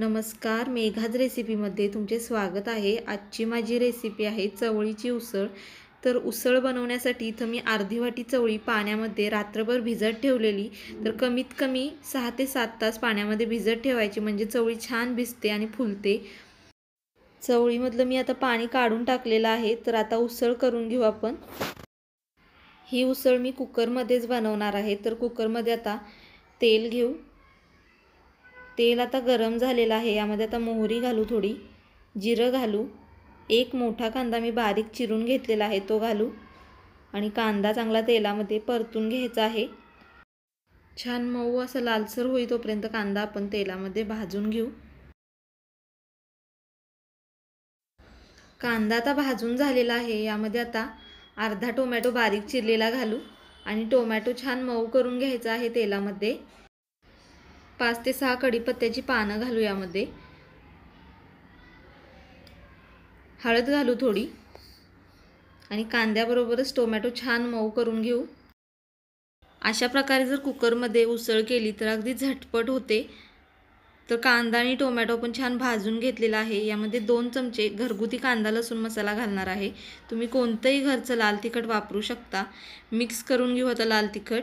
नमस्कार मेघाज रेसिपीमध्ये तुमचे स्वागत आहे आजची माझी रेसिपी आहे चवळीची उसळ तर उसळ बनवण्यासाठी इथं मी अर्धी वाटी चवळी पाण्यामध्ये रात्रभर भिजत ठेवलेली तर कमीत कमी सहा ते सात तास पाण्यामध्ये भिजत ठेवायची म्हणजे चवळी छान भिजते आणि फुलते चवळीमधलं मी आता पाणी काढून टाकलेलं आहे तर आता उसळ करून घेऊ आपण ही उसळ मी कुकरमध्येच बनवणार आहे तर कुकरमध्ये आता तेल घेऊ तेल आता गरम झालेलं आहे यामध्ये आता मोहरी घालू थोडी जिरं घालू एक मोठा कांदा मी बारीक चिरून घेतलेला आहे तो घालू आणि कांदा चांगला तेलामध्ये परतून घ्यायचा आहे छान मऊ असं लालसर होई तोपर्यंत कांदा आपण तेलामध्ये भाजून घेऊ कांदा आता भाजून झालेला आहे यामध्ये आता अर्धा टोमॅटो बारीक चिरलेला घालू आणि टोमॅटो छान मऊ करून घ्यायचा आहे तेलामध्ये पाच ते सहा कढीपत्त्याची पानं घालू यामध्ये हळद घालू थोडी आणि कांद्याबरोबरच टोमॅटो छान मऊ करून घेऊ अशा प्रकारे जर कुकरमध्ये उसळ केली तर अगदी झटपट होते तर कांदा आणि टोमॅटो पण छान भाजून घेतलेला आहे यामध्ये दोन चमचे घरगुती कांदा लसूण मसाला घालणार आहे तुम्ही कोणतंही घरचं लाल तिखट वापरू शकता मिक्स करून घेऊ आता लाल तिखट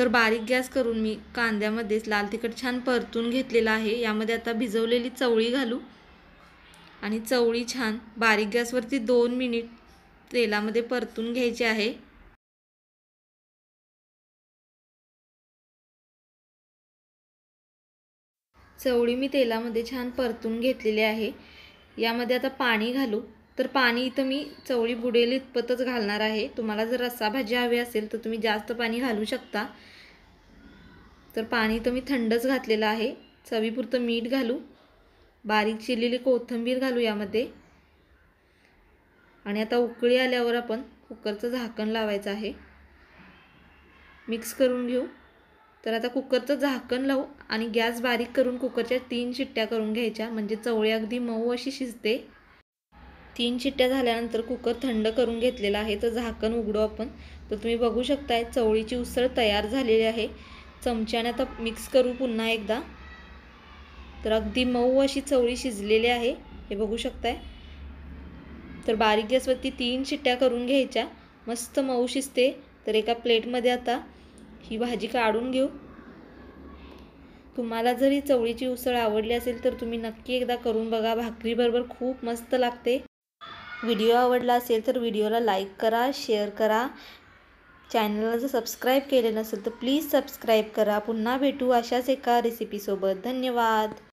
तर बारीक गॅस करून मी कांद्यामध्येच लाल तिखट छान परतून घेतलेला आहे यामध्ये आता भिजवलेली चवळी घालू आणि चवळी छान बारीक गॅसवरती दोन मिनिट तेलामध्ये परतून घ्यायची आहे चवळी मी तेलामध्ये छान परतून घेतलेली आहे यामध्ये आता पाणी घालू तर पाणी इथं मी चवळी बुडेल इतपतच घालणार आहे तुम्हाला जर रस्सा भाजी हवी असेल तर तुम्ही जास्त पाणी घालू शकता तर पाणी इथं मी थंडच घातलेलं आहे चवीपुरतं मीठ घालू बारीक चिरलेली कोथिंबीर घालू यामध्ये आणि आता उकळी आल्यावर आपण कुकरचं झाकण लावायचं आहे मिक्स करून घेऊ तर आता कुकरचं झाकण लावू आणि गॅस बारीक करून कुकरच्या तीन शिट्ट्या करून घ्यायच्या म्हणजे चवळी अगदी मऊ अशी शिजते तीन चिट्ट्या झाल्यानंतर कुकर थंड करून घेतलेला आहे तर झाकण उघडू आपण तर तुम्ही बघू शकताय चवळीची उसळ तयार झालेली आहे चमच्याने आता मिक्स करू पुन्हा एकदा तर अगदी मऊ अशी चवळी शिजलेली आहे हे बघू शकताय तर बारीक गॅसवरती तीन चिट्ट्या करून घ्यायच्या मस्त मऊ शिजते तर एका प्लेटमध्ये आता ही भाजी काढून घेऊ तुम्हाला जरी चवळीची उसळ आवडली असेल तर तुम्ही नक्की एकदा करून बघा भाकरीबरोबर खूप मस्त लागते व्हिडिओ आवडला असेल तर व्हिडिओला लाईक करा शेअर करा चॅनलला जर सबस्क्राईब केले नसेल तर प्लीज सबस्क्राईब करा पुन्हा भेटू अशाच एका रेसिपीसोबत धन्यवाद